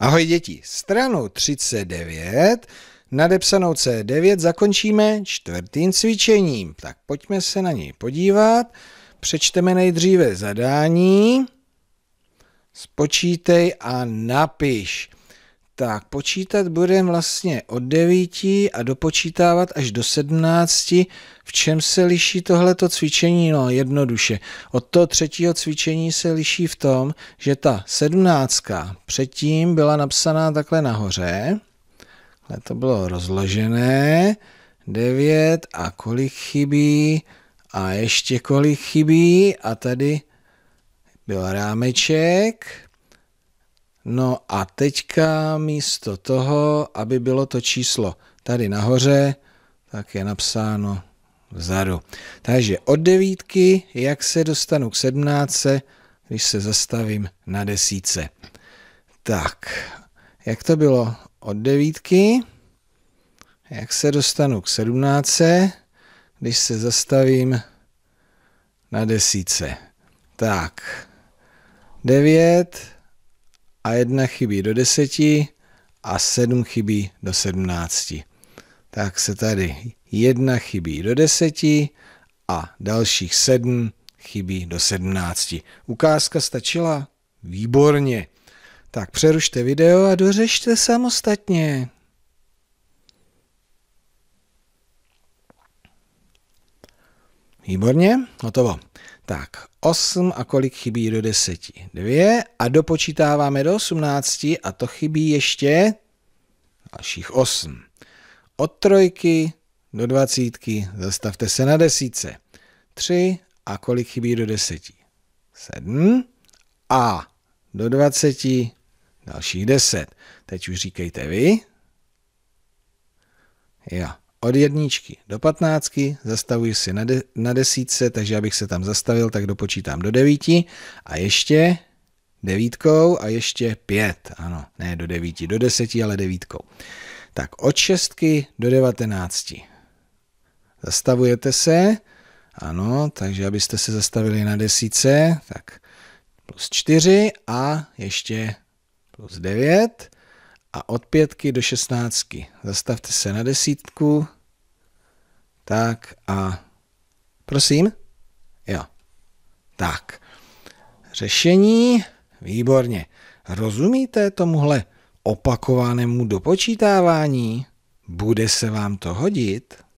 Ahoj děti, stranu 39, nadepsanou C9 zakončíme čtvrtým cvičením. Tak pojďme se na něj podívat. Přečteme nejdříve zadání, spočítej a napiš. Tak počítat budeme vlastně od 9 a dopočítávat až do 17. V čem se liší tohleto cvičení? No jednoduše. Od toho třetího cvičení se liší v tom, že ta sedmnáctka předtím byla napsaná takhle nahoře. Ale to bylo rozložené. 9 a kolik chybí a ještě kolik chybí a tady byl rámeček, No a teďka místo toho, aby bylo to číslo tady nahoře, tak je napsáno vzadu. Takže od devítky, jak se dostanu k sedmnáctce, když se zastavím na desíce. Tak, jak to bylo od devítky, jak se dostanu k sedmnáctce, když se zastavím na desíce. Tak, devět, a jedna chybí do deseti a sedm chybí do sedmnácti. Tak se tady jedna chybí do deseti a dalších sedm chybí do sedmnácti. Ukázka stačila? Výborně. Tak přerušte video a dořešte samostatně. Výborně, hotovo. Tak, 8 a kolik chybí do 10? 2 a dopočítáváme do 18 a to chybí ještě dalších 8. Od trojky do dvacítky zastavte se na desíce. 3 a kolik chybí do 10? 7 a do 20 dalších 10. Teď už říkejte vy. Jo. Od jedničky do patnáctky, zastavuji si na, de, na desítce, takže abych se tam zastavil, tak dopočítám do devíti a ještě devítkou a ještě pět, ano, ne do devíti, do deseti, ale devítkou. Tak od šestky do devatenácti. Zastavujete se, ano, takže abyste se zastavili na desítce, tak plus čtyři a ještě plus devět a od pětky do šestnáctky. Zastavte se na desítku. Tak a prosím? Jo. Tak. Řešení. Výborně. Rozumíte tomuhle opakovanému dopočítávání? Bude se vám to hodit?